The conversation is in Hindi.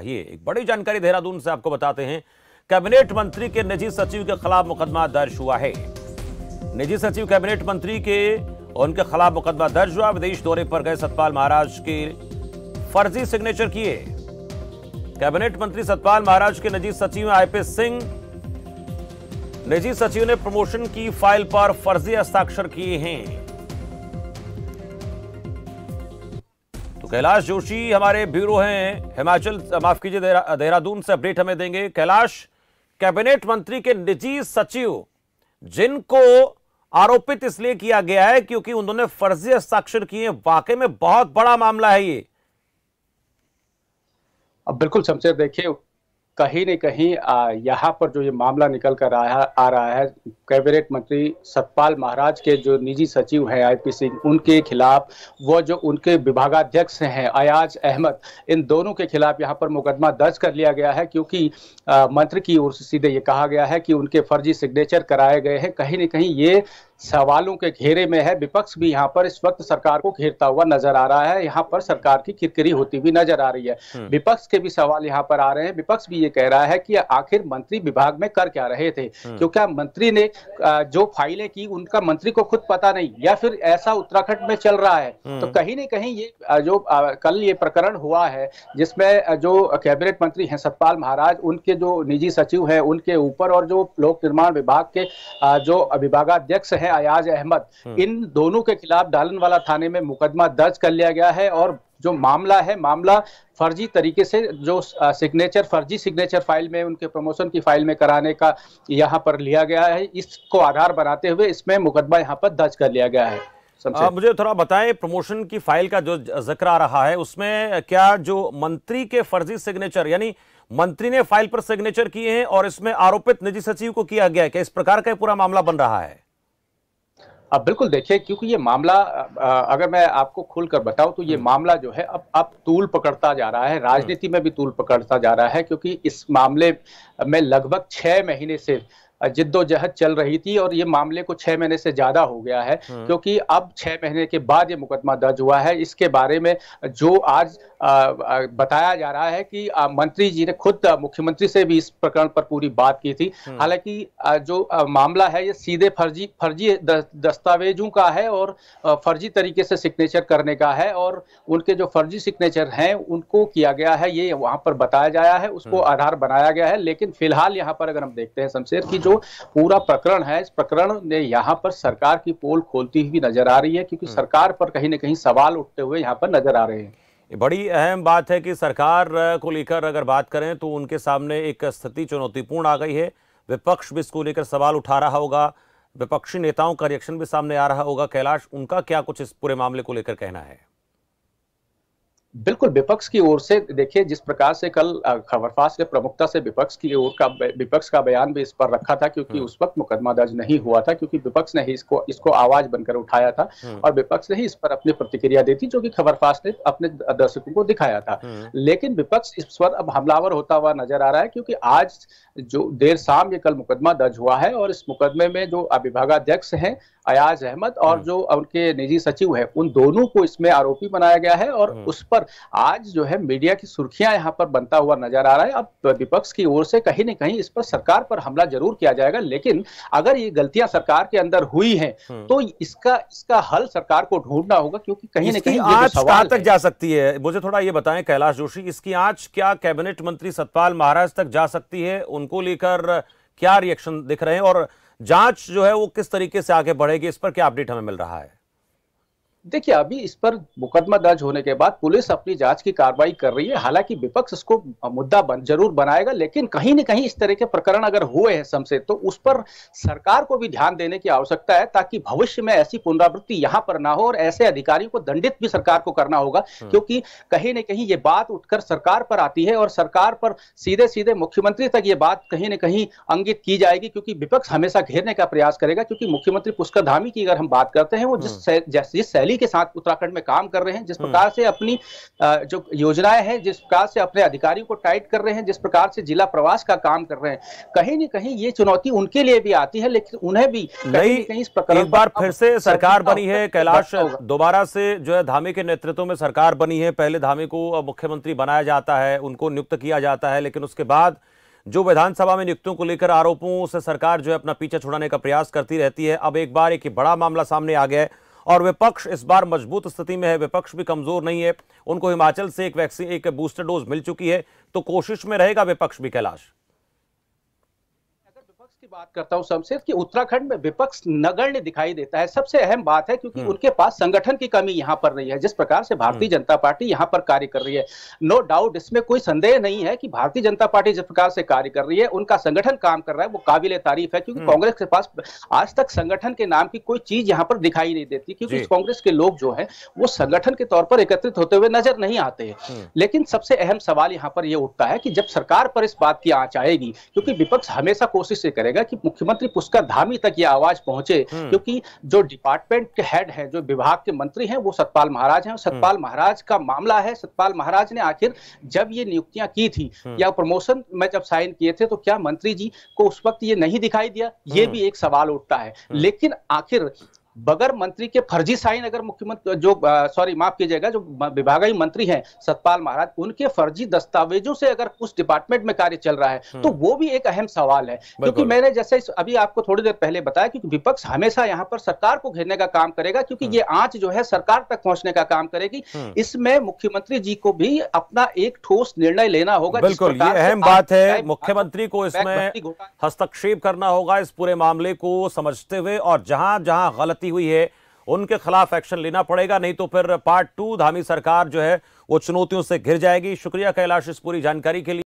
चाहिए एक बड़ी जानकारी देहरादून से आपको बताते हैं कैबिनेट मंत्री के निजी सचिव के खिलाफ मुकदमा दर्ज हुआ है निजी सचिव कैबिनेट मंत्री के उनके खिलाफ मुकदमा दर्ज हुआ विदेश दौरे पर गए सतपाल महाराज के फर्जी सिग्नेचर किए कैबिनेट मंत्री सतपाल महाराज के निजी सचिव आईपी सिंह निजी सचिव ने प्रमोशन की फाइल पर फर्जी हस्ताक्षर किए हैं तो कैलाश जोशी हमारे ब्यूरो हैं हिमाचल माफ कीजिए देहरादून से अपडेट हमें देंगे कैलाश कैबिनेट मंत्री के निजी सचिव जिनको आरोपित इसलिए किया गया है क्योंकि उन्होंने फर्जी हस्ताक्षर किए वाकई में बहुत बड़ा मामला है ये अब बिल्कुल समझे देखिए कहीं न कहीं यहाँ पर जो ये मामला निकल कर आया आ रहा है कैबिनेट मंत्री सतपाल महाराज के जो निजी सचिव हैं आईपी सिंह उनके खिलाफ वो जो उनके विभागाध्यक्ष हैं अयाज अहमद इन दोनों के खिलाफ यहाँ पर मुकदमा दर्ज कर लिया गया है क्योंकि मंत्री की ओर से सीधे ये कहा गया है कि उनके फर्जी सिग्नेचर कराए गए हैं कहीं न कहीं ये सवालों के घेरे में है विपक्ष भी यहाँ पर इस वक्त सरकार को घेरता हुआ नजर आ रहा है यहाँ पर सरकार की किरकिरी होती हुई नजर आ रही है हम्म। विपक्ष के भी सवाल यहाँ पर आ रहे हैं विपक्ष भी ये कह रहा है कि आखिर मंत्री विभाग में कर क्या रहे थे हम्म। क्योंकि मंत्री ने जो फाइलें की उनका मंत्री को खुद पता नहीं या फिर ऐसा उत्तराखंड में चल रहा है हम्म। तो कहीं ना कहीं ये जो कल ये प्रकरण हुआ है जिसमें जो कैबिनेट मंत्री हैं सतपाल महाराज उनके जो निजी सचिव हैं उनके ऊपर और जो लोक निर्माण विभाग के जो विभागाध्यक्ष हैं है अयाज अहमद हम्म। इन दोनों के खिलाफ डालन वाला थाने में मुकदमा दर्ज कर लिया गया है और जो मामला है मामला फर्जी तरीके से जो सिग्नेचर फर्जी सिग्नेचर फाइल में उनके प्रमोशन की फाइल में कराने का यहाँ पर लिया गया है इसको आधार बनाते हुए इसमें मुकदमा यहाँ पर दर्ज कर लिया गया है आ, मुझे थोड़ा बताएं प्रमोशन की फाइल का जो जिक्र आ रहा है उसमें क्या जो मंत्री के फर्जी सिग्नेचर यानी मंत्री ने फाइल पर सिग्नेचर किए हैं और इसमें आरोपित निजी सचिव को किया गया है क्या इस प्रकार का पूरा मामला बन रहा है अब बिल्कुल देखिए क्योंकि ये मामला अगर मैं आपको खुलकर बताऊं तो ये हम्म। मामला जो है अब अब तूल पकड़ता जा रहा है राजनीति हम्म। में भी तूल पकड़ता जा रहा है क्योंकि इस मामले में लगभग छह महीने से जिद्दोजहद चल रही थी और ये मामले को छह महीने से ज्यादा हो गया है हाँ। क्योंकि अब छह महीने के बाद ये मुकदमा दर्ज हुआ है इसके बारे में जो आज बताया जा रहा है कि मंत्री जी ने खुद मुख्यमंत्री से भी इस प्रकरण पर पूरी बात की थी हाँ। हालांकि जो मामला है ये सीधे फर्जी फर्जी दस्तावेजों का है और फर्जी तरीके से सिग्नेचर करने का है और उनके जो फर्जी सिग्नेचर हैं उनको किया गया है ये वहां पर बताया गया है उसको हाँ। आधार बनाया गया है लेकिन फिलहाल यहाँ पर अगर हम देखते हैं शमशेर की जो पूरा प्रकरण है इस प्रकरण ने यहाँ पर सरकार की पोल खोलती हुई नजर आ रही है क्योंकि हम्म। सरकार पर कहीं ना कहीं सवाल उठते हुए यहाँ पर नजर आ रहे हैं बड़ी अहम बात है कि सरकार को लेकर अगर बात करें तो उनके सामने एक स्थिति चुनौतीपूर्ण आ गई है विपक्ष भी इसको लेकर सवाल उठा रहा होगा विपक्षी नेताओं का रिएक्शन भी सामने आ रहा होगा कैलाश उनका क्या कुछ इस पूरे मामले को लेकर कहना है बिल्कुल विपक्ष की ओर से देखिए जिस प्रकार से कल खबरफास ने प्रमुखता से विपक्ष की ओर का विपक्ष का बयान भी इस पर रखा था क्योंकि हम्म। उस वक्त मुकदमा दर्ज नहीं हुआ था क्योंकि विपक्ष ने ही इसको इसको आवाज बनकर उठाया था हम्म। और विपक्ष ने ही इस पर अपनी प्रतिक्रिया दी थी जो कि खबरफास ने अपने दर्शकों को दिखाया था हम्म। लेकिन विपक्ष इस पर अब हमलावर होता हुआ नजर आ रहा है क्योंकि आज जो देर शाम ये कल मुकदमा दर्ज हुआ है और इस मुकदमे में जो अभिभागाध्यक्ष है अयाज अहमद और हम्म। जो उनके निजी सचिव है उन दोनों को इसमें आरोपी बनाया गया है और हम्म। उस पर आज जो है मीडिया की सुर्खियां यहाँ पर बनता हुआ नजर आ रहा है अब विपक्ष की ओर से कहीं ना कहीं इस पर सरकार पर हमला जरूर किया जाएगा लेकिन अगर ये गलतियां सरकार के अंदर हुई है हम्म। तो इसका इसका हल सरकार को ढूंढना होगा क्योंकि कहीं ना कहीं आज कहां तक जा सकती है मुझे थोड़ा ये बताएं कैलाश जोशी इसकी आज क्या कैबिनेट मंत्री सतपाल महाराज तक जा सकती है उनको लेकर क्या रिएक्शन दिख रहे हैं और जांच जो है वो किस तरीके से आगे बढ़ेगी इस पर क्या अपडेट हमें मिल रहा है देखिए अभी इस पर मुकदमा दर्ज होने के बाद पुलिस अपनी जांच की कार्रवाई कर रही है हालांकि विपक्ष इसको मुद्दा बन, जरूर बनाएगा लेकिन कहीं न कहीं इस तरह के प्रकरण अगर हुए हैं समसे तो उस पर सरकार को भी ध्यान देने की आवश्यकता है ताकि भविष्य में ऐसी पुनरावृत्ति यहां पर ना हो और ऐसे अधिकारियों को दंडित भी सरकार को करना होगा हाँ। क्योंकि कहीं ना कहीं ये बात उठकर सरकार पर आती है और सरकार पर सीधे सीधे मुख्यमंत्री तक ये बात कहीं ना कहीं अंगित की जाएगी क्योंकि विपक्ष हमेशा घेरने का प्रयास करेगा क्योंकि मुख्यमंत्री पुष्कर धामी की अगर हम बात करते हैं वो जिस हाँ। जिस शैली तेजी के साथ उत्तराखंड में काम कर रहे हैं जिस हम्म। प्रकार से अपनी जो योजनाएं हैं जिस प्रकार से अपने अधिकारियों को टाइट कर रहे हैं जिस प्रकार से जिला प्रवास का काम कर रहे हैं कहीं ना कहीं ये चुनौती उनके लिए भी आती है लेकिन उन्हें भी कहीं कहीं इस प्रकरण एक बार फिर से सरकार बनी है कैलाश दोबारा से जो है धामी के नेतृत्व में सरकार बनी है पहले धामी को मुख्यमंत्री बनाया जाता है उनको नियुक्त किया जाता है लेकिन उसके बाद जो विधानसभा में नियुक्तियों को लेकर आरोपों से सरकार जो है अपना पीछा छुड़ाने का प्रयास करती रहती है अब एक बार एक बड़ा मामला सामने आ गया है और विपक्ष इस बार मजबूत स्थिति में है विपक्ष भी कमजोर नहीं है उनको हिमाचल से एक वैक्सीन एक बूस्टर डोज मिल चुकी है तो कोशिश में रहेगा विपक्ष भी कैलाश की बात करता हूं शमशेद कि उत्तराखंड में विपक्ष नगण्य दिखाई देता है सबसे अहम बात है क्योंकि हम्म। उनके पास संगठन की कमी यहाँ पर रही है जिस प्रकार से भारतीय हम्म। जनता पार्टी यहाँ पर कार्य कर रही है नो डाउट इसमें कोई संदेह नहीं है कि भारतीय जनता पार्टी जिस प्रकार से कार्य कर रही है उनका संगठन काम कर रहा है वो काबिल तारीफ है क्योंकि हम्म। कांग्रेस के पास आज तक संगठन के नाम की कोई चीज यहाँ पर दिखाई नहीं देती क्योंकि कांग्रेस के लोग जो है वो संगठन के तौर पर एकत्रित होते हुए नजर नहीं आते हैं लेकिन सबसे अहम सवाल यहाँ पर यह उठता है कि जब सरकार पर इस बात की आंच आएगी क्योंकि विपक्ष हमेशा कोशिश करेगा जाएगा कि मुख्यमंत्री पुष्कर धामी तक ये आवाज पहुंचे हम्म। क्योंकि जो डिपार्टमेंट के हेड है जो विभाग के मंत्री हैं वो सतपाल महाराज हैं हम्म। सतपाल महाराज का मामला है सतपाल महाराज ने आखिर जब ये नियुक्तियां की थी हम्म। या प्रमोशन में जब साइन किए थे तो क्या मंत्री जी को उस वक्त ये नहीं दिखाई दिया ये भी एक सवाल उठता है लेकिन आखिर बगर मंत्री के फर्जी साइन अगर मुख्यमंत्री जो सॉरी माफ कीजिएगा जो विभागीय मंत्री हैं सतपाल महाराज उनके फर्जी दस्तावेजों से अगर उस डिपार्टमेंट में कार्य चल रहा है हम्म। तो वो भी एक अहम सवाल है क्योंकि मैंने जैसे अभी आपको थोड़ी देर पहले बताया कि विपक्ष हमेशा यहाँ पर सरकार को घेरने का काम करेगा क्योंकि ये हम्म। आंच जो है सरकार तक पहुंचने का काम करेगी हम्म। इसमें मुख्यमंत्री जी को भी अपना एक ठोस निर्णय लेना होगा बिल्कुल ये अहम बात है मुख्यमंत्री को इसमें हस्तक्षेप करना होगा इस पूरे मामले को समझते हुए और जहां जहां गलती जाती हुई है उनके खिलाफ एक्शन लेना पड़ेगा नहीं तो फिर पार्ट टू धामी सरकार जो है वो चुनौतियों से घिर जाएगी शुक्रिया कैलाश इस पूरी जानकारी के लिए